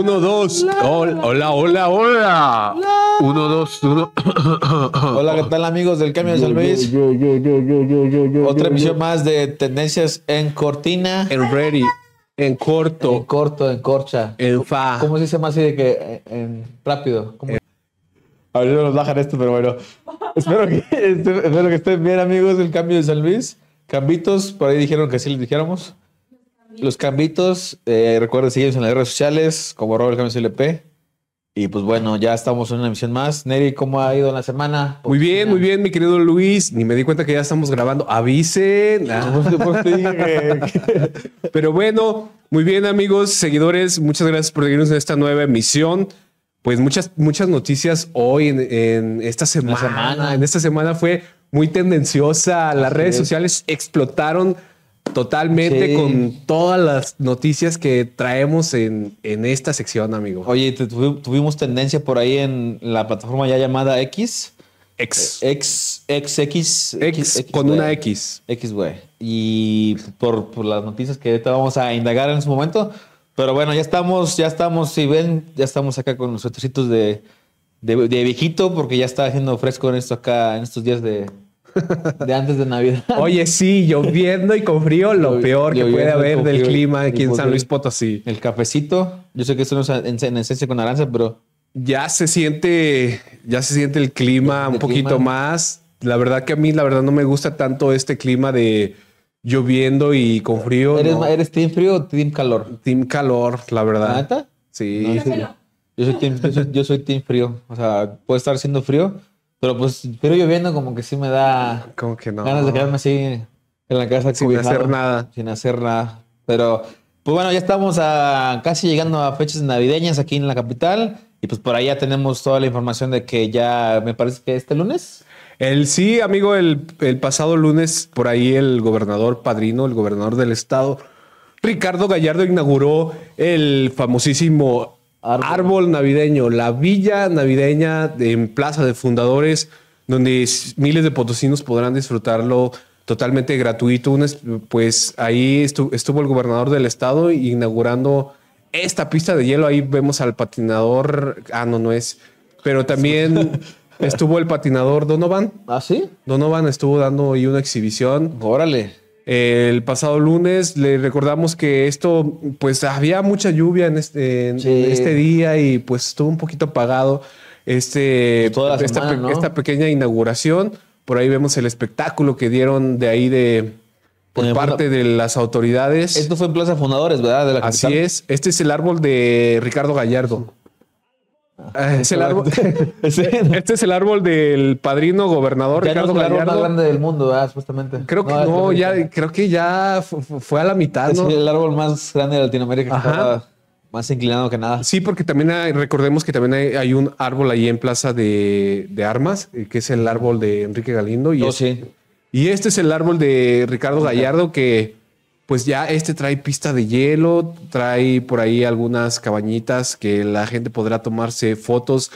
Uno, dos. Hola, hola, hola. Uno, dos, uno. Hola, ¿qué tal, amigos del Cambio de San Luis? Otra emisión más de Tendencias en Cortina. En Ready. En corto. En corto, en corcha. En fa. ¿Cómo se dice más así de que eh, en rápido? Eh. A ver, no nos bajan esto, pero bueno. espero, que, espero que estén bien, amigos del Cambio de San Luis. Cambitos, por ahí dijeron que sí les dijéramos. Los cambitos, eh, recuerden seguirnos en las redes sociales como Robert LP. Y pues bueno, ya estamos en una emisión más. Neri, ¿cómo ha ido la semana? Muy bien, muy bien, mi querido Luis. Ni me di cuenta que ya estamos grabando. Avisen. Ah. Pero bueno, muy bien, amigos, seguidores. Muchas gracias por seguirnos en esta nueva emisión. Pues muchas, muchas noticias hoy en, esta semana. En esta semana fue muy tendenciosa. Las redes sociales explotaron totalmente con todas las noticias que traemos en, en esta sección, amigo. Oye, tuvimos tendencia por ahí en la plataforma ya llamada X. Eh, X. X, X, X. con una X. X, güey. Y por, las noticias que te vamos a indagar en su momento. Pero bueno, ya estamos, ya estamos, si ven, ya estamos acá con los suetercitos de, de, de viejito, porque ya está haciendo fresco en esto acá, en estos días de, De antes de Navidad. Oye, sí, lloviendo y con frío, lo peor que puede haber del clima aquí en San Luis Potosí. El cafecito, yo sé que esto no es en, esencia con naranja, pero... Ya se siente, ya se siente el clima un poquito más. La verdad que a mí, la verdad, no me gusta tanto este clima de lloviendo y con frío. ¿Eres, team frío o team calor? Team calor, la verdad. Sí. yo, soy team, yo soy team frío. O sea, puede estar siendo frío, pero pues, pero lloviendo como que sí me da como que ganas de quedarme así en la casa sin hacer nada. Sin hacer nada. Pero pues bueno, ya estamos a casi llegando a fechas navideñas aquí en la capital. Y pues por ahí ya tenemos toda la información de que ya me parece que este lunes. El sí, amigo, el, el pasado lunes, por ahí el gobernador padrino, el gobernador del estado, Ricardo Gallardo inauguró el famosísimo Árbol. navideño, la villa navideña en Plaza de Fundadores, donde miles de potosinos podrán disfrutarlo totalmente gratuito. Pues ahí estuvo, estuvo el gobernador del estado inaugurando esta pista de hielo. Ahí vemos al patinador. Ah, no, no es. Pero también estuvo el patinador Donovan. Ah, sí. Donovan estuvo dando ahí una exhibición. Órale. El pasado lunes le recordamos que esto, pues había mucha lluvia en este, este día y pues estuvo un poquito apagado este, pues esta, pequeña inauguración. Por ahí vemos el espectáculo que dieron de ahí de por parte de las autoridades. Esto fue en Plaza Fundadores, ¿verdad? Así es. Este es el árbol de Ricardo Gallardo. Ah, este es el árbol del padrino gobernador Ricardo Gallardo el más grande del mundo, ah, supuestamente. Creo que no, este ya, creo que ya fue a la mitad. Es el árbol más grande de Latinoamérica más inclinado que nada. Sí, porque también recordemos que también hay, un árbol ahí en Plaza de, Armas, eh, que es el árbol de Enrique Galindo. Y, oh, y este es el árbol de Ricardo Gallardo que pues ya este trae pista de hielo, trae por ahí algunas cabañitas que la gente podrá tomarse fotos.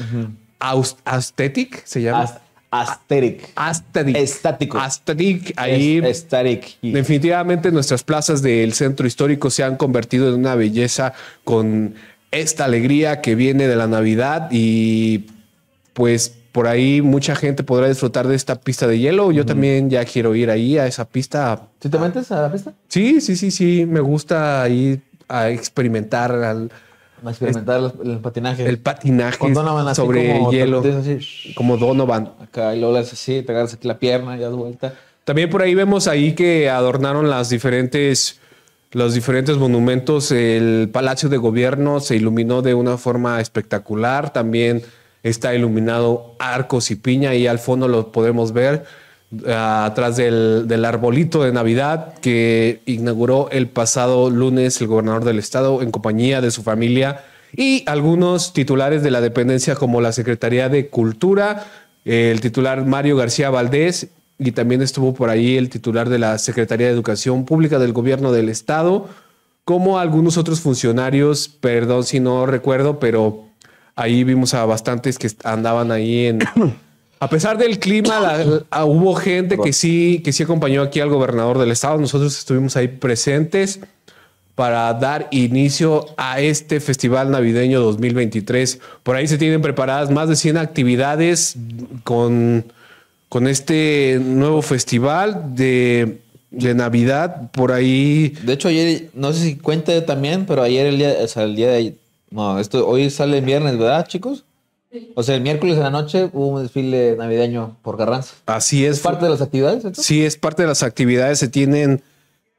Aesthetic se llama. Asthetic. Asthetic. Estático. Asteric. Ahí. Definitivamente nuestras plazas del centro histórico se han convertido en una belleza con esta alegría que viene de la Navidad y pues por ahí mucha gente podrá disfrutar de esta pista de hielo. Yo también ya quiero ir ahí a esa pista. ¿Sí te metes a la pista? Sí, sí, sí, sí. Me gusta ir a experimentar al experimentar el, patinaje. El patinaje sobre hielo. como Donovan. Acá y luego así, te agarras aquí la pierna y das vuelta. También por ahí vemos ahí que adornaron las diferentes los diferentes monumentos, el Palacio de Gobierno se iluminó de una forma espectacular, también está iluminado arcos y piña y al fondo lo podemos ver ah, atrás del, del, arbolito de Navidad que inauguró el pasado lunes el gobernador del estado en compañía de su familia y algunos titulares de la dependencia como la Secretaría de Cultura, el titular Mario García Valdés y también estuvo por ahí el titular de la Secretaría de Educación Pública del gobierno del estado como algunos otros funcionarios, perdón si no recuerdo, pero Ahí vimos a bastantes que andaban ahí en... A pesar del clima, hubo gente que sí, que sí acompañó aquí al gobernador del estado. Nosotros estuvimos ahí presentes para dar inicio a este Festival Navideño 2023. Por ahí se tienen preparadas más de 100 actividades con, con este nuevo festival de, Navidad. Por ahí... De hecho, ayer, no sé si cuente también, pero ayer, el día, o el día de no, esto hoy sale el viernes, ¿verdad, chicos? O sea, el miércoles en la noche hubo un desfile navideño por Carranza. Así es. parte de las actividades? Sí, es parte de las actividades. Se tienen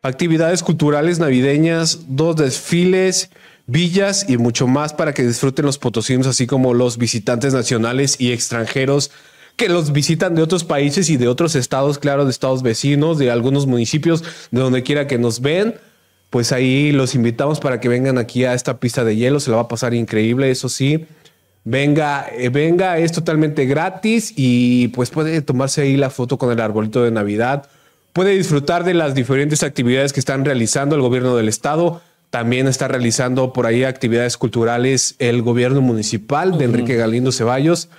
actividades culturales navideñas, dos desfiles, villas y mucho más para que disfruten los potosinos, así como los visitantes nacionales y extranjeros que los visitan de otros países y de otros estados, claro, de estados vecinos, de algunos municipios, de donde quiera que nos ven pues ahí los invitamos para que vengan aquí a esta pista de hielo, se la va a pasar increíble, eso sí. Venga, eh, venga, es totalmente gratis y pues puede tomarse ahí la foto con el arbolito de Navidad. Puede disfrutar de las diferentes actividades que están realizando el gobierno del estado. También está realizando por ahí actividades culturales el gobierno municipal de Enrique Galindo Ceballos.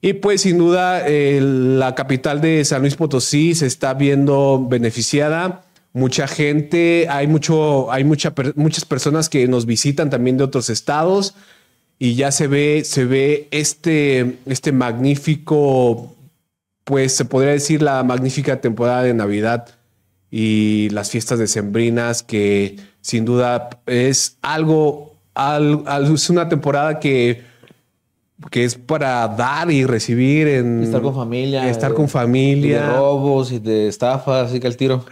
Y pues sin duda la capital de San Luis Potosí se está viendo beneficiada mucha gente, hay mucho, hay mucha, muchas personas que nos visitan también de otros estados y ya se ve, se ve este, este magnífico, pues se podría decir la magnífica temporada de Navidad y las fiestas decembrinas que sin duda es algo, algo es una temporada que que es para dar y recibir en estar con familia, estar eh, con familia, de robos y de estafas, así que el tiro.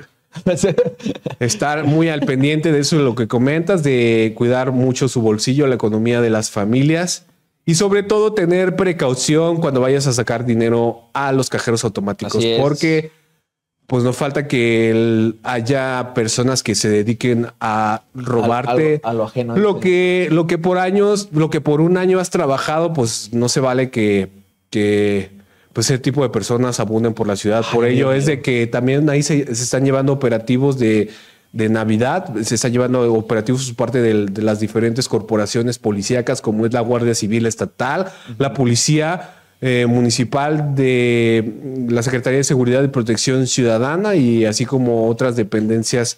Estar muy al pendiente de eso, lo que comentas, de cuidar mucho su bolsillo, la economía de las familias y sobre todo tener precaución cuando vayas a sacar dinero a los cajeros automáticos, porque pues no falta que haya personas que se dediquen a robarte a, lo, Lo que, lo que por años, lo que por un año has trabajado, pues no se vale que, que pues ese tipo de personas abunden por la ciudad. por ello es de que también ahí se, están llevando operativos de, Navidad, se están llevando operativos por parte de, las diferentes corporaciones policíacas, como es la Guardia Civil Estatal, la Policía eh, Municipal de la Secretaría de Seguridad y Protección Ciudadana y así como otras dependencias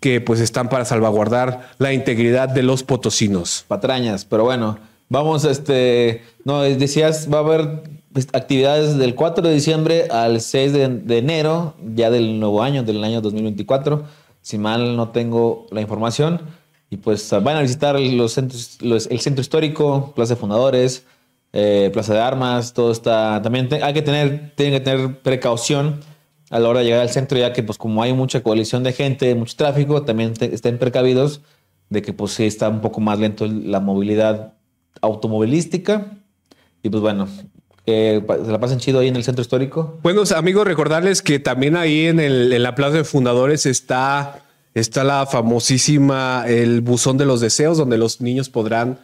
que pues están para salvaguardar la integridad de los potosinos. Patrañas, pero bueno, vamos, este, no, decías, va a haber pues, actividades del 4 de diciembre al 6 de, enero, ya del nuevo año, del año 2024. Si mal no tengo la información. Y pues van a visitar los centros, el centro histórico, Plaza de Fundadores, eh, Plaza de Armas, todo está. También hay que tener, tienen que tener precaución a la hora de llegar al centro, ya que pues como hay mucha coalición de gente, mucho tráfico, también estén precavidos de que pues sí está un poco más lento la movilidad automovilística. Y pues bueno, que se la pasen chido ahí en el centro histórico. Bueno, amigos, recordarles que también ahí en, el, en la Plaza de Fundadores está, está la famosísima El Buzón de los Deseos, donde los niños podrán,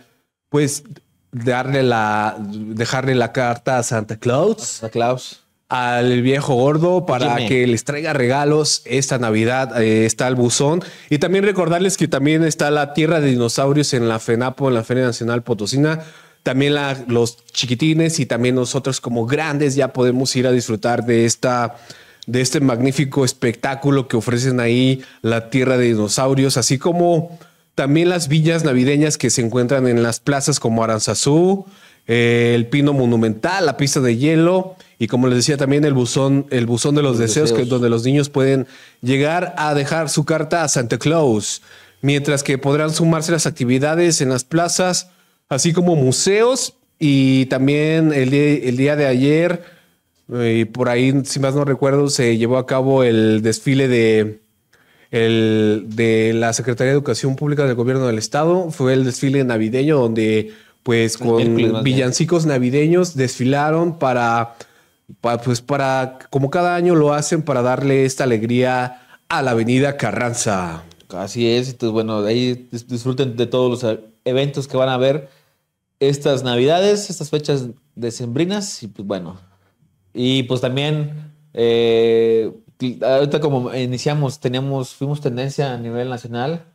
pues, darle la, dejarle la carta a Santa Claus. Santa Claus. Al viejo gordo para que les traiga regalos esta Navidad. Eh, está el buzón. Y también recordarles que también está la Tierra de Dinosaurios en la FENAPO, en la Feria Nacional Potosina también los chiquitines y también nosotros como grandes ya podemos ir a disfrutar de esta de este magnífico espectáculo que ofrecen ahí la tierra de dinosaurios, así como también las villas navideñas que se encuentran en las plazas como Aranzazú, eh, el Pino Monumental, la pista de hielo y como les decía también el buzón, el buzón de los, deseos, que es donde los niños pueden llegar a dejar su carta a Santa Claus, mientras que podrán sumarse las actividades en las plazas así como museos y también el día, el día de ayer, eh, por ahí, si más no recuerdo, se llevó a cabo el desfile de, de la Secretaría de Educación Pública del Gobierno del Estado. Fue el desfile navideño donde pues con villancicos navideños desfilaron para, para, pues para, como cada año lo hacen, para darle esta alegría a la avenida Carranza. Así es, entonces pues, bueno, ahí disfruten de todos los eh, eventos que van a ver estas navidades, estas fechas decembrinas, y pues bueno. Y pues también, eh, ahorita como iniciamos, teníamos, fuimos tendencia a nivel nacional.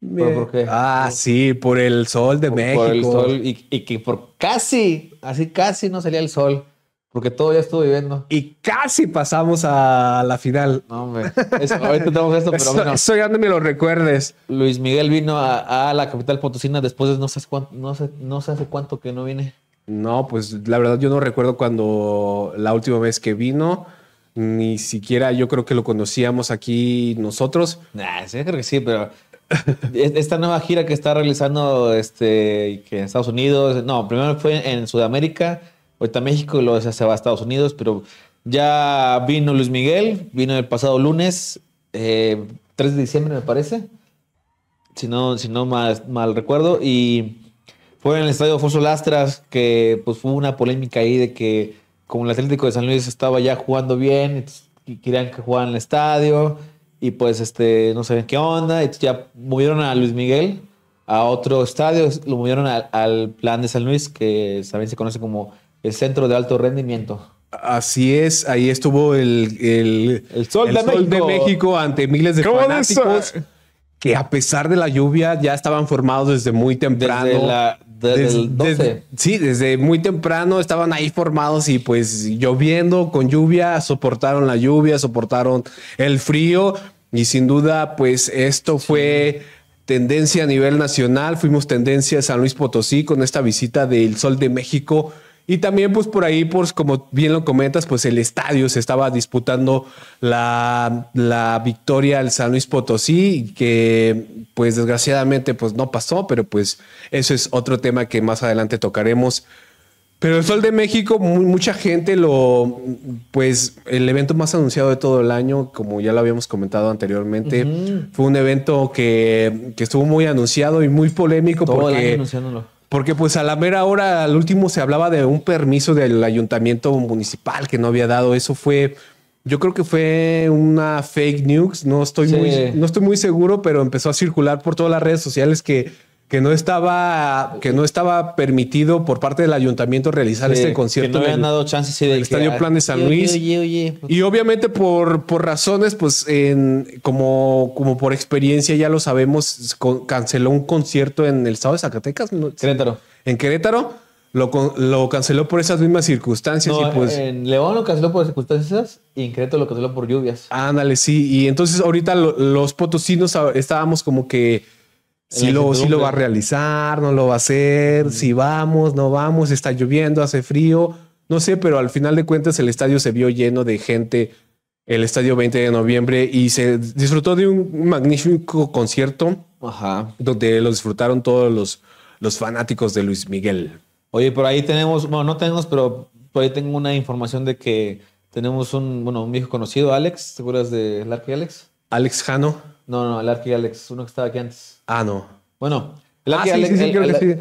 ¿Por, Ah, sí, por el sol de México. y, y, que por casi, así casi no salía el sol. Porque todo ya estuvo viviendo. Y casi pasamos a la final. No, hombre. Eso, tenemos esto, pero bueno. Eso ya no me lo recuerdes. Luis Miguel vino a, la capital potosina después de no sé, cuánto, no, sé, no sé hace cuánto que no viene. No, pues la verdad yo no recuerdo cuando la última vez que vino. Ni siquiera yo creo que lo conocíamos aquí nosotros. Nah, sí, creo que sí, pero esta nueva gira que está realizando este, que en Estados Unidos, no, primero fue en Sudamérica, ahorita México y luego se va a Estados Unidos, pero ya vino Luis Miguel, vino el pasado lunes, 3 eh, de diciembre me parece, si no, si no mal, mal recuerdo, y fue en el estadio Foso Lastras que pues fue una polémica ahí de que como el Atlético de San Luis estaba ya jugando bien, y querían que jugara en el estadio y pues este no sabían qué onda, y ya movieron a Luis Miguel a otro estadio, lo movieron al, al plan de San Luis que también se conoce como el centro de alto rendimiento. Así es, ahí estuvo el, el, el Sol, de, México. ante miles de fanáticos que a pesar de la lluvia ya estaban formados desde muy temprano. Desde 12. sí, desde muy temprano estaban ahí formados y pues lloviendo con lluvia, soportaron la lluvia, soportaron el frío y sin duda pues esto fue tendencia a nivel nacional, fuimos tendencia a San Luis Potosí con esta visita del Sol de México y también, pues por ahí, pues como bien lo comentas, pues el estadio se estaba disputando la, victoria al San Luis Potosí, que pues desgraciadamente pues no pasó, pero pues eso es otro tema que más adelante tocaremos. Pero el Sol de México, mucha gente lo, pues el evento más anunciado de todo el año, como ya lo habíamos comentado anteriormente, fue un evento que, estuvo muy anunciado y muy polémico anunciándolo porque pues a la mera hora, al último se hablaba de un permiso del ayuntamiento municipal que no había dado. Eso fue, yo creo que fue una fake news, no estoy, muy, no estoy muy seguro, pero empezó a circular por todas las redes sociales que que no estaba que no estaba permitido por parte del ayuntamiento realizar este concierto. el Estadio Plan de San Luis. Pues. Y obviamente por, por razones, pues en, como, como por experiencia ya lo sabemos, canceló un concierto en el estado de Zacatecas. Querétaro. En Querétaro. Lo, lo canceló por esas mismas circunstancias. Pues, en León lo canceló por circunstancias y en Querétaro lo canceló por lluvias. Ándale, sí. Y entonces ahorita los potosinos ah, estábamos como que si lo, va a realizar, no lo va a hacer, si vamos, no vamos, está lloviendo, hace frío, no sé, pero al final de cuentas el estadio se vio lleno de gente, el estadio 20 de noviembre, y se disfrutó de un magnífico concierto donde lo disfrutaron todos los, los fanáticos de Luis Miguel. Oye, por ahí tenemos, bueno, no tenemos, pero por ahí tengo una información de que tenemos un, bueno, un viejo conocido, Alex, ¿te acuerdas de Larky Alex? Alex Jano. No, no, Larky Alex, uno que estaba aquí antes. Ah, no. Bueno, el ah, arque Alex. sí,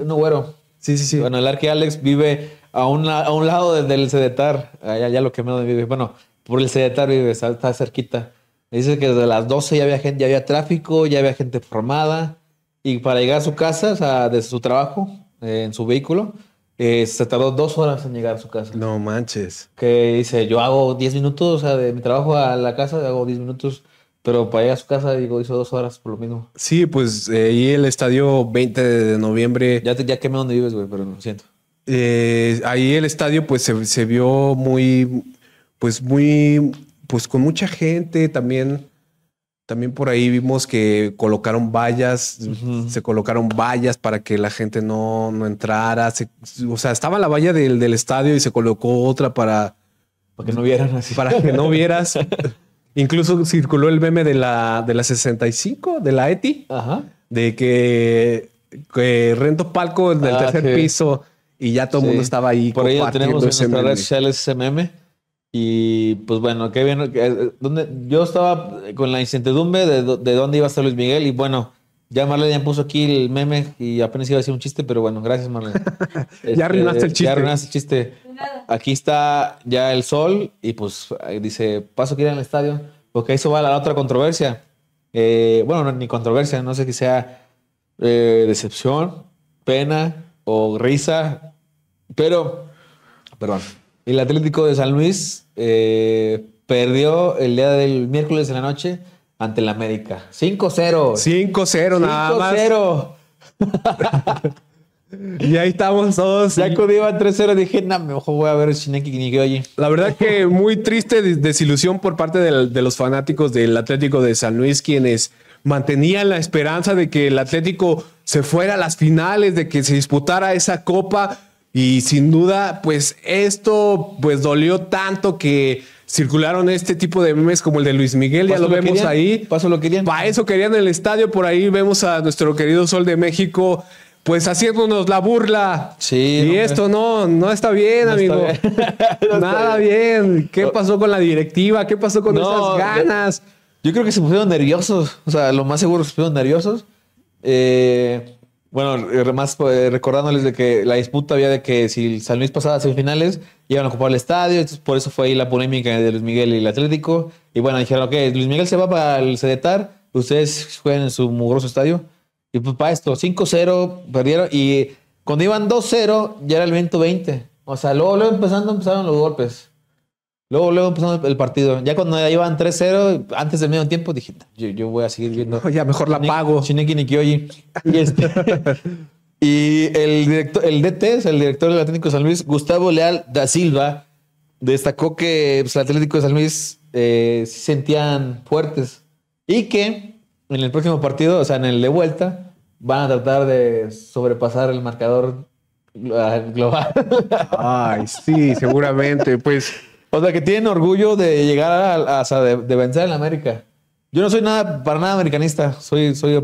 Sí, sí, sí. Bueno, el Alex vive a, a un lado desde el sedetar Allá ah, ya lo que vive. Bueno, por el sedetar vive, está, cerquita. Dice que desde las 12 ya había gente, ya había tráfico, ya había gente formada. Y para llegar a su casa, o sea, desde su trabajo, eh, en su vehículo, eh, se tardó dos horas en llegar a su casa. No manches. Que dice, yo hago 10 minutos, o sea, de mi trabajo a la casa hago 10 minutos. Pero para ir a su casa, digo, hizo dos horas por lo mismo. Sí, pues eh, ahí el estadio 20 de noviembre. Ya, te, ya quemé donde vives, güey, pero lo siento. Eh, ahí el estadio, pues se, vio muy, pues muy, pues con mucha gente también. También por ahí vimos que colocaron vallas, se colocaron vallas para que la gente no, entrara. o sea, estaba la valla del, del estadio y se colocó otra para. Para que no vieran Para que no vieras. Incluso circuló el meme de la, de la 65, de la ETI, de que, que, rento palco en el ah, tercer piso y ya todo el mundo estaba ahí. Por ahí tenemos en nuestra red social ese meme. Y pues bueno, qué bien. Eh, donde, yo estaba con la incertidumbre de, de dónde iba a estar Luis Miguel y bueno, ya Marlene ya puso aquí el meme y apenas iba a decir un chiste, pero bueno, gracias Marlene. Este, ya arruinaste el chiste. Ya arruinaste el chiste. Aquí está ya el sol y pues dice, paso que ir al estadio, porque ahí se va la otra controversia. Eh, bueno, no, ni controversia, no sé si sea eh, decepción, pena o risa, pero, perdón, el Atlético de San Luis eh, perdió el día del miércoles de la noche ante la América. 5-0. 5-0 nada más. 5-0. y ahí estamos todos. Ya cuando iba 3-0 dije, no, nah, mejor voy a ver Shineki Kinigoyi. La verdad que muy triste desilusión por parte de los fanáticos del Atlético de San Luis, quienes mantenían la esperanza de que el Atlético se fuera a las finales, de que se disputara esa copa. Y sin duda, pues esto pues dolió tanto que circularon este tipo de memes como el de Luis Miguel, ya lo, vemos ahí. Paso lo querían. Para eso querían el estadio, por ahí vemos a nuestro querido Sol de México, pues haciéndonos la burla. Sí. Y esto no, no está bien, amigo. Nada bien. ¿Qué pasó con la directiva? ¿Qué pasó con esas ganas? Yo, creo que se pusieron nerviosos, o sea, lo más seguro se pusieron nerviosos. Eh, bueno, eh, más eh, recordándoles de que la disputa había de que si San Luis pasaba a semifinales, iban a ocupar el estadio, por eso fue ahí la polémica de Luis Miguel y el Atlético. Y bueno, dijeron, ok, Luis Miguel se va para el sedetar ustedes juegan en su mugroso estadio. Y pues para esto, 5-0, perdieron. Y cuando iban 2-0, ya era el viento 20 O sea, luego, luego empezando, empezaron los golpes. Luego, luego empezamos el partido. Ya cuando ya iban 3-0, antes del medio tiempo, dije, yo, voy a seguir viendo. ya mejor la pago. Este, y, el, director, el DT, el director del Atlético de San Luis, Gustavo Leal da Silva, destacó que pues, el Atlético de San Luis eh, se sentían fuertes y que en el próximo partido, o sea, en el de vuelta, van a tratar de sobrepasar el marcador global. Ay, sí, seguramente. Pues o sea, que tienen orgullo de llegar a, a de, vencer en América. Yo no soy nada, para nada americanista. Soy, soy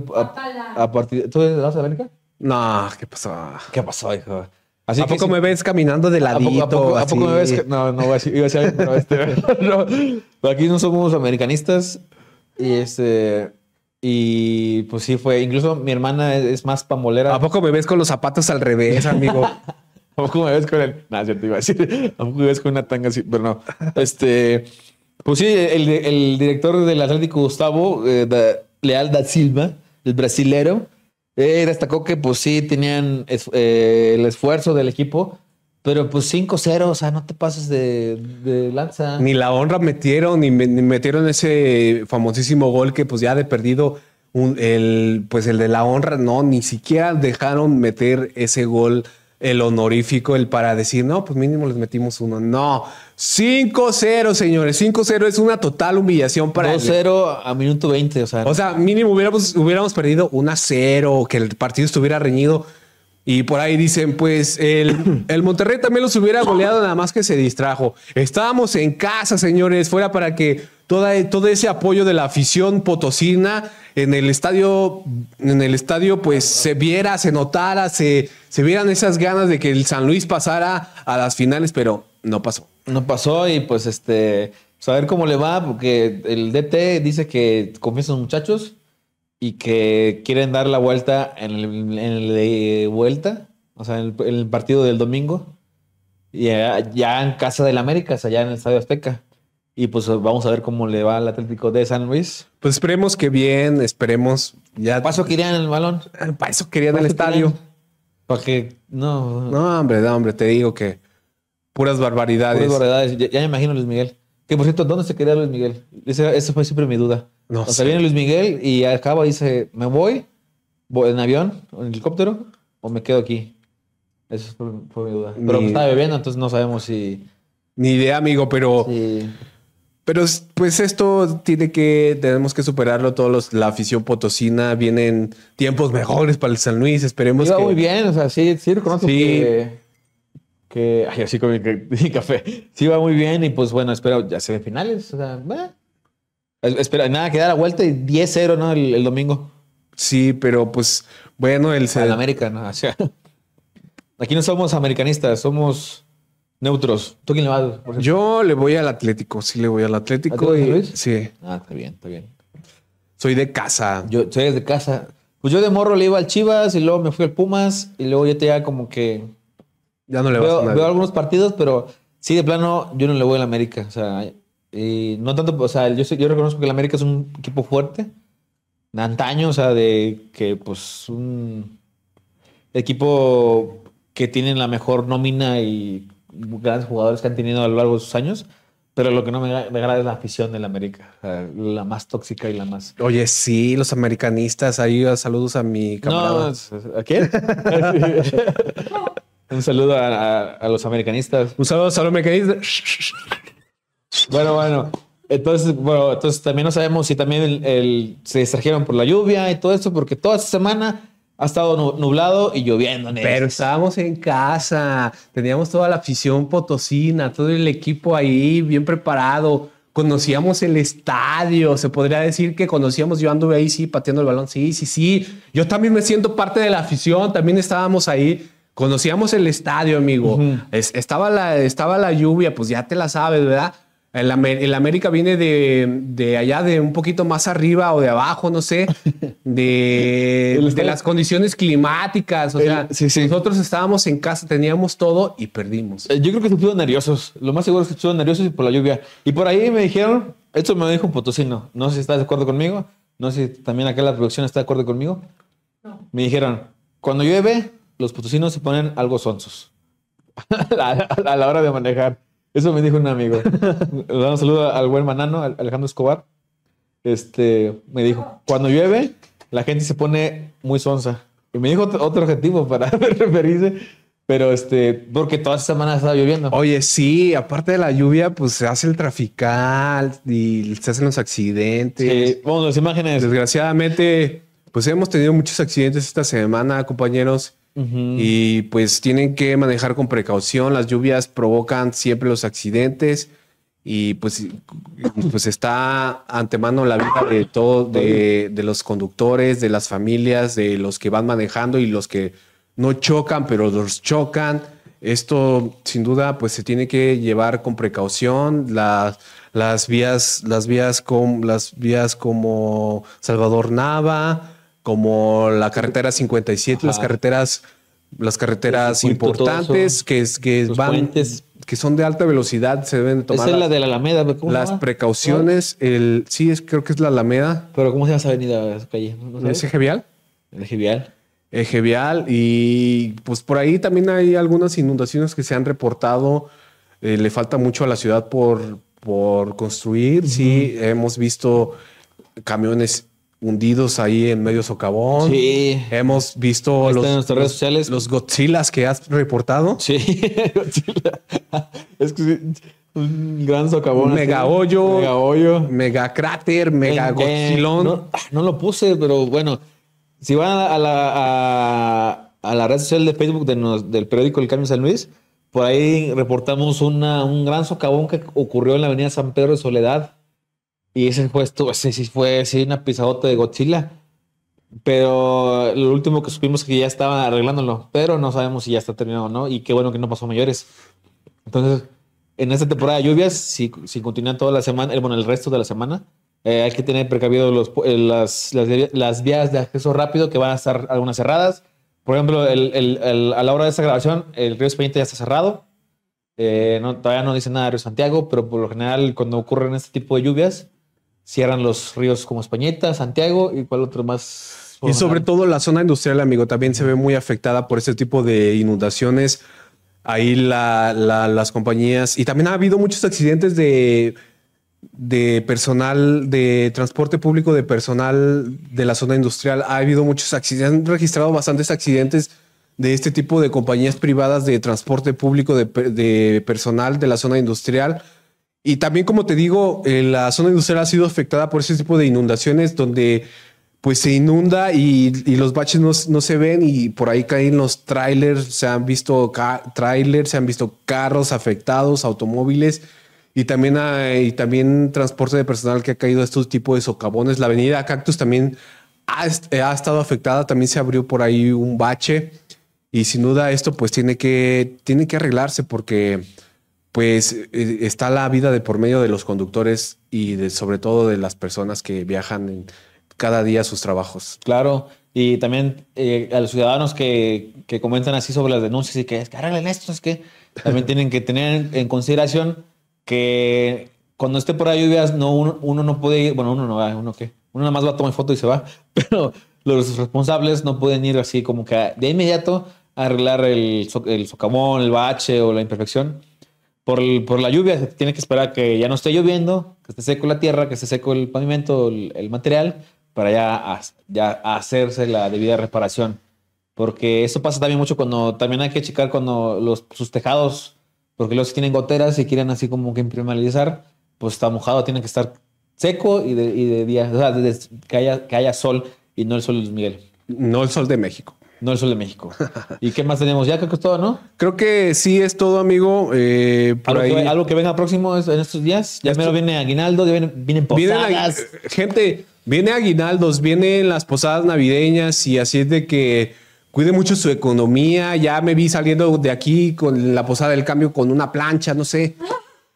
a, partir. ¿Tú eres de América? No, ¿qué pasó? ¿Qué pasó, hijo? Así ¿A poco me ves caminando de ladito? ¿A poco, me ves? No, no, iba a este, Aquí no somos americanistas. Y este. Y pues sí fue. Incluso mi hermana es, más pamolera. ¿A poco me ves con los zapatos al revés, amigo? poco me ves con el. No, yo te iba a decir. poco me ves con una tanga así, pero no. Este. Pues sí, el, director del Atlético Gustavo, eh, Leal da Silva, el brasilero, eh, destacó que pues sí tenían eh, el esfuerzo del equipo, pero pues 5-0, o sea, no te pases de, lanza. Ni la honra metieron, ni, metieron ese famosísimo gol que pues ya de perdido, el, pues el de la honra, no, ni siquiera dejaron meter ese gol el honorífico, el para decir, no, pues mínimo les metimos uno. No, 5-0, señores. 5-0 es una total humillación para 2-0 a minuto 20, o sea. O sea, mínimo hubiéramos, hubiéramos perdido 1-0, que el partido estuviera reñido. Y por ahí dicen, pues el, Monterrey también los hubiera goleado, nada más que se distrajo. Estábamos en casa, señores, fuera para que toda, todo ese apoyo de la afición potosina en el estadio, en el estadio, pues se viera, se notara, se, se vieran esas ganas de que el San Luis pasara a las finales, pero no pasó. No pasó y pues este, saber pues, cómo le va, porque el DT dice que comienzan muchachos y que quieren dar la vuelta en el, vuelta, o sea, en el, partido del domingo, y ya, en Casa del América, allá en el Estadio Azteca. Y pues vamos a ver cómo le va al Atlético de San Luis. Pues esperemos que bien, esperemos. Ya. Paso querían el balón. Para eso querían el ah, estadio. Para que no. No, hombre, no, hombre, te digo que puras barbaridades. Puras barbaridades. Ya, me imagino Luis Miguel. Que por cierto, ¿dónde se quería Luis Miguel? esa fue siempre mi duda o sea, viene Luis Miguel y al cabo dice, ¿me voy? ¿Voy en avión? ¿En helicóptero? ¿O me quedo aquí? Esa fue, mi duda. Pero pues estaba bebiendo, entonces no sabemos si... Ni idea, amigo, pero... Pero pues esto tiene que, tenemos que superarlo todos los, la afición potosina, vienen tiempos mejores para el San Luis, esperemos Iba muy bien, o sea, sí, sí reconozco sí. que que ay, así con café. Sí, va muy bien y pues bueno, espero ya se ve finales. O sea, Espera, nada, queda la vuelta y 10-0, ¿no? El, domingo. Sí, pero pues, bueno, el... Al América, ¿no? O sea, aquí no somos americanistas, somos neutros. ¿Tú quién le vas? Yo le voy al Atlético, sí le voy al Atlético. Sí. Ah, está bien, está bien. Soy de casa. Yo soy de casa. Pues yo de morro le iba al Chivas y luego me fui al Pumas y luego ya te ya como que... Ya no le a nadie. Veo algunos partidos, pero sí, de plano, yo no le voy al América. O sea, y eh, no tanto, o sea, yo, yo reconozco que el América es un equipo fuerte. Antaño, o sea, de que pues un equipo que tienen la mejor nómina y grandes jugadores que han tenido a lo largo de sus años. Pero lo que no me, agrada es la afición del América, la más tóxica y la más. Oye, sí, los americanistas. Ahí saludos a mi camarada. No, ¿A quién? un saludo a, los americanistas. Un saludo a los americanistas. Bueno, bueno. Entonces, bueno, entonces también no sabemos si también se extrajeron por la lluvia y todo esto, porque toda esta semana ha estado nublado y lloviendo. Pero estábamos en casa, teníamos toda la afición potosina, todo el equipo ahí bien preparado, conocíamos el estadio, se podría decir que conocíamos, yo anduve ahí, sí, pateando el balón, sí, sí, sí, yo también me siento parte de la afición, también estábamos ahí. Conocíamos el estadio, amigo. estaba, la, estaba la lluvia, pues ya te la sabes, ¿verdad? El, América viene de, allá, de un poquito más arriba o de abajo, no sé, de, de las condiciones climáticas. O sea, nosotros estábamos en casa, teníamos todo y perdimos. Eh, yo creo que estuvieron nerviosos. Lo más seguro es que estuvieron nerviosos y por la lluvia. Y por ahí me dijeron, esto me dijo un potosino. No sé si está de acuerdo conmigo. No sé si también acá la producción está de acuerdo conmigo. Me dijeron, cuando llueve, los potosinos se ponen algo sonsos a la hora de manejar. Eso me dijo un amigo. Le damos un saludo al buen manano, Alejandro Escobar. Este, me dijo, cuando llueve, la gente se pone muy sonsa. Y me dijo otro objetivo para referirse, pero este, porque toda esta semana estaba lloviendo. Oye, sí, aparte de la lluvia, pues se hace el trafical y se hacen los accidentes. Sí, bueno, las imágenes. Desgraciadamente, pues hemos tenido muchos accidentes esta semana, compañeros. Y pues tienen que manejar con precaución. Las lluvias provocan siempre los accidentes y pues, pues está antemano la vida de todos, de, los conductores, de las familias, de los que van manejando y los que no chocan, pero los chocan. Esto sin duda pues se tiene que llevar con precaución. vías, las vías, las vías como Salvador Nava, como la carretera 57, las carreteras, las carreteras importantes que, es, que van, que son de alta velocidad, se deben tomar. es la de la Alameda, ¿cómo Las precauciones, el, sí, es, creo que es la Alameda. Pero ¿cómo se llama esa avenida, calle? ¿Es Ejevial, El y pues por ahí también hay algunas inundaciones que se han reportado. Eh, le falta mucho a la ciudad por, por construir. Sí, hemos visto camiones hundidos ahí en medio socavón. Sí. Hemos visto los, en nuestras redes sociales. los Godzillas que has reportado. Sí, es un gran socavón. mega hoyo. mega hoyo. Mega cráter, mega eh, ah, no, lo puse, pero bueno, si van a la, a, la red social de Facebook del periódico El Camino San Luis, por ahí reportamos un gran socavón que ocurrió en la avenida San Pedro de Soledad y ese puesto esto, fue sí, una pisadota de Godzilla. Pero lo último que supimos es que ya estaban arreglándolo, pero no sabemos si ya está terminado o no. Y qué bueno que no pasó mayores. Entonces, en esta temporada de lluvias, si, continúan continúan toda la semana, eh, bueno, el resto de la semana, eh, hay que tener precavido los, eh, las, las, vías de acceso rápido que van a estar algunas cerradas. Por ejemplo, el, a la hora de esta grabación, el río España ya está cerrado. no, todavía no dice nada de Río Santiago, pero por lo general, cuando ocurren este tipo de lluvias, cierran los ríos como Españeta, Santiago y cuál otro más. Y sobre todo la zona industrial, amigo, también se ve muy afectada por este tipo de inundaciones. Ahí las compañías y también ha habido muchos accidentes de, de personal de transporte público, de personal de la zona industrial. Ha habido muchos accidentes, han registrado bastantes accidentes de este tipo de compañías privadas de transporte público, de, de personal de la zona industrial y también, como te digo, eh, la zona industrial ha sido afectada por ese tipo de inundaciones donde pues se inunda y, los baches no, se ven y por ahí caen los trailers, se han visto trailers, se han visto carros afectados, automóviles y también, también transporte de personal que ha caído estos tipos de socavones. La avenida Cactus también eh, ha, estado afectada, también se abrió por ahí un bache y sin duda esto pues tiene que, tiene que arreglarse porque pues eh, está la vida de por medio de los conductores y de, sobre todo de las personas que viajan cada día a sus trabajos. Claro, y también eh, a los ciudadanos que, comentan así sobre las denuncias y que, es que arreglen esto, es que también tienen que tener en consideración que cuando esté por ahí lluvias, no, uno, no puede ir, bueno, uno no va, uno qué, uno nada más va a tomar foto y se va, pero los responsables no pueden ir así como que de inmediato arreglar el, el el bache o la imperfección por, por, la lluvia, tiene que esperar que ya no esté lloviendo, que esté seco la tierra, que esté seco el pavimento, el, material, para ya, ya, hacerse la debida reparación. Porque eso pasa también mucho cuando también hay que checar cuando los, sus tejados, porque los tienen goteras y quieren así como que impermeabilizar, pues está mojado, tiene que estar seco y de, y de día, o sea, que, haya, que haya sol y no el sol de Miguel. No el sol de México. No el Sol de México. ¿Y qué más tenemos? Ya creo que es todo, ¿no? Creo que sí es todo, amigo. Eh, ¿Algo, que, venga próximo en estos días. Ya Esto... lo viene Aguinaldo, ya vienen, posadas. Viene gente, viene Aguinaldos, vienen las posadas navideñas y así es de que cuide mucho su economía. Ya me vi saliendo de aquí con la posada del cambio con una plancha, no sé.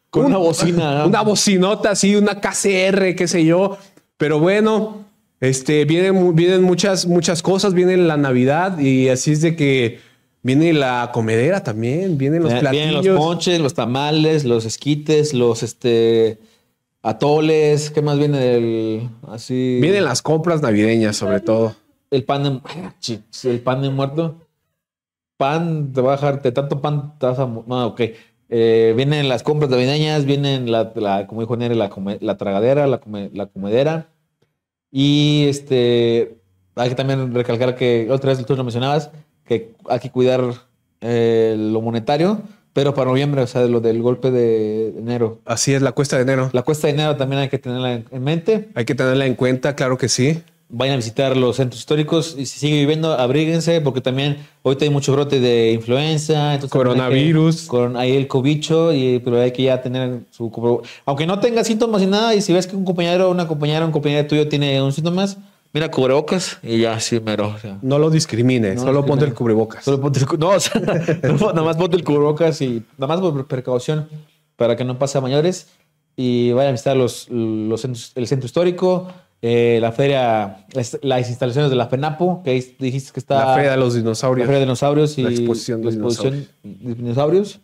Con una, bocina. Una bocinota así, una KCR, qué sé yo. Pero bueno, este, vienen, vienen muchas, muchas cosas, viene la Navidad y así es de que viene la comedera también, vienen los platillos. Vienen los ponches, los tamales, los esquites, los este atoles, ¿qué más viene del así? Vienen las compras navideñas sobre todo. El pan de, el pan de muerto. Pan, te va a de tanto pan, te vas a... No, ok. Eh, vienen las compras navideñas, vienen la, como dijo Nere, la, tragadera, la, la comedera y este, hay que también recalcar que otra vez tú lo mencionabas, que hay que cuidar eh, lo monetario, pero para noviembre, o sea, lo del golpe de enero. Así es, la cuesta de enero. La cuesta de enero también hay que tenerla en mente. Hay que tenerla en cuenta, claro que sí vayan a visitar los centros históricos y si sigue viviendo, abríguense porque también hoy hay mucho brote de influenza. Coronavirus. Con ahí el cobicho y pero hay que ya tener su... Aunque no tenga síntomas ni nada y si ves que un compañero, una compañera, un compañero tuyo tiene un síntomas, mira cubrebocas y ya sí mero. no lo discrimine, solo ponte el cubrebocas. Solo ponte el, no, nada más ponte el cubrebocas y nada más por precaución para que no pase a mayores y vayan a visitar los, los, el centro histórico. Eh, la feria, las, instalaciones de la FENAPO, que dijiste que está. La Feria de los Dinosaurios. La Feria de Dinosaurios y. La exposición de, dinosaurios.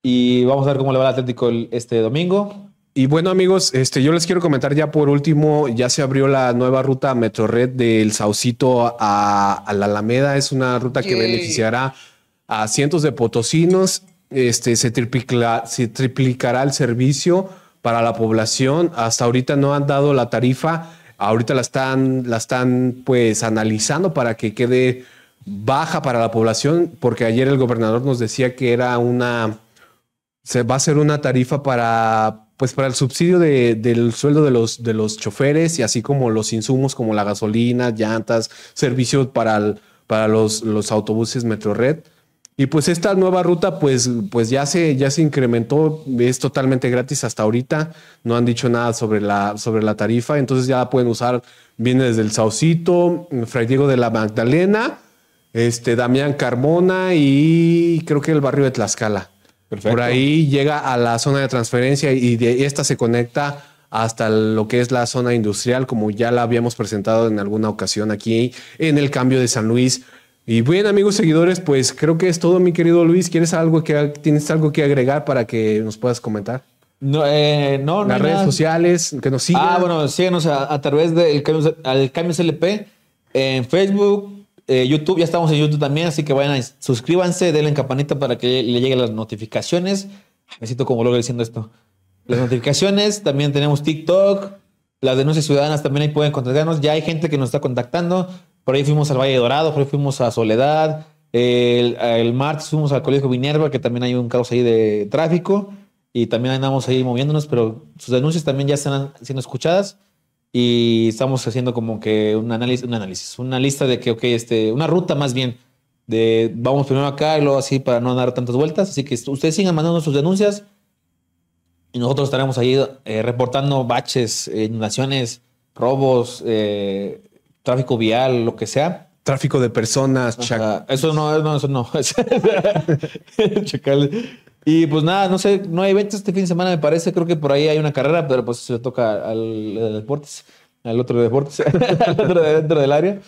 Y vamos a ver cómo le va el Atlético este domingo. Y bueno, amigos, este, yo les quiero comentar ya por último, ya se abrió la nueva ruta Metrored del Saucito a, la Alameda. Es una ruta que beneficiará a cientos de potosinos. Este, se triplicará el servicio para la población. Hasta ahorita no han dado la tarifa Ahorita la están, la están pues analizando para que quede baja para la población, porque ayer el gobernador nos decía que era una, se va a hacer una tarifa para, pues para el subsidio del sueldo de los, de los choferes y así como los insumos como la gasolina, llantas, servicios para, para los, los autobuses Red. Y pues esta nueva ruta, pues, pues ya, se, ya se incrementó, es totalmente gratis hasta ahorita, no han dicho nada sobre la, sobre la tarifa, entonces ya pueden usar, viene desde el Saucito, Fray Diego de la Magdalena, este, Damián Carmona y creo que el barrio de Tlaxcala. Por ahí llega a la zona de transferencia y de esta se conecta hasta lo que es la zona industrial, como ya la habíamos presentado en alguna ocasión aquí en el cambio de San Luis y bien, amigos seguidores, pues creo que es todo, mi querido Luis. ¿Quieres algo que tienes algo que agregar para que nos puedas comentar? No, eh, no, Las redes sociales, que nos sigan. Ah, bueno, síguenos a, través del de al cambio CLP en Facebook, eh, YouTube. Ya estamos en YouTube también, así que vayan, a suscríbanse, denle en campanita para que le lleguen las notificaciones. Me siento como luego diciendo esto. Las notificaciones, también tenemos TikTok, las denuncias ciudadanas también ahí pueden contactarnos. Ya hay gente que nos está contactando por ahí fuimos al Valle Dorado, por ahí fuimos a Soledad, el, el martes fuimos al Colegio Minerva, que también hay un caos ahí de tráfico, y también andamos ahí moviéndonos, pero sus denuncias también ya están siendo escuchadas y estamos haciendo como que un análisis, un análisis, una lista de que, ok, este, una ruta más bien, de vamos primero acá y luego así para no dar tantas vueltas. Así que ustedes sigan mandando sus denuncias y nosotros estaremos ahí eh, reportando baches, eh, inundaciones, robos, eh, tráfico vial, lo que sea, tráfico de personas, Eso no, no, eso no. Y pues nada, no sé, no hay eventos este fin de semana, me parece. Creo que por ahí hay una carrera, pero pues se toca al, eh, deportes, al otro deportes, al otro dentro del área.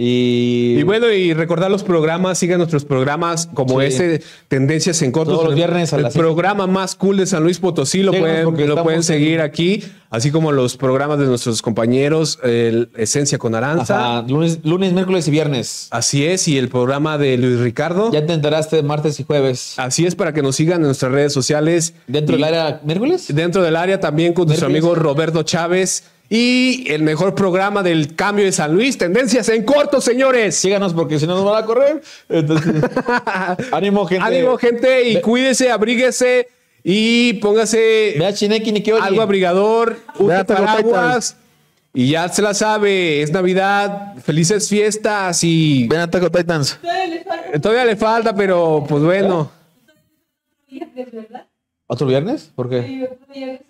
Y... bueno, y recordar los programas, sigan nuestros programas como ese Tendencias en Cortos. Todos los viernes a El programa más cool de San Luis Potosí lo pueden, lo pueden seguir aquí, así como los programas de nuestros compañeros, Esencia con Aranza. Lunes, lunes, miércoles y viernes. Así es, y el programa de Luis Ricardo. Ya te enteraste martes y jueves. Así es, para que nos sigan en nuestras redes sociales. ¿Dentro del área miércoles? Dentro del área también con nuestro amigo Roberto Chávez y el mejor programa del cambio de San Luis, tendencias en corto, señores. Síganos porque si no nos van a correr. Entonces, ánimo, gente. Ánimo, gente, y cuídese, abríguese y póngase algo abrigador, un paraguas. Y ya se la sabe, es Navidad, felices fiestas y. Ven a Taco Titans. Todavía le falta, pero pues bueno. ¿Otro viernes? ¿Por qué? otro viernes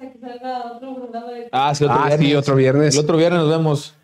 ah, otro Ah, sí, otro viernes. otro viernes. nos vemos.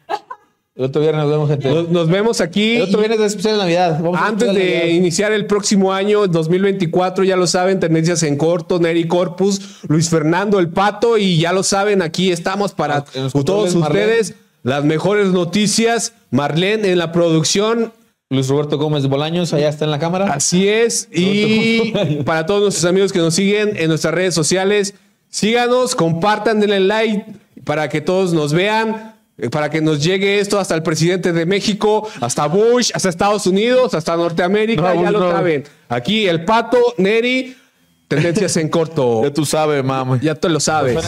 El otro viernes nos vemos, gente. Nos, vemos aquí. El otro viernes es especial de Navidad. antes de iniciar el próximo año, 2024, ya lo saben, Tendencias en Corto, Neri Corpus, Luis Fernando el Pato, y ya lo saben, aquí estamos para ah, todos ustedes. Las mejores noticias. Marlene en la producción, Luis Roberto Gómez Bolaños, allá está en la cámara. Así es. Y para todos nuestros amigos que nos siguen en nuestras redes sociales, síganos, compartan, denle like para que todos nos vean, eh, para que nos llegue esto hasta el presidente de México, hasta Bush, hasta Estados Unidos, hasta Norteamérica, ya lo saben. Aquí el pato, Neri, tendencias en corto. Ya tú sabes, mamá. Ya tú lo sabes.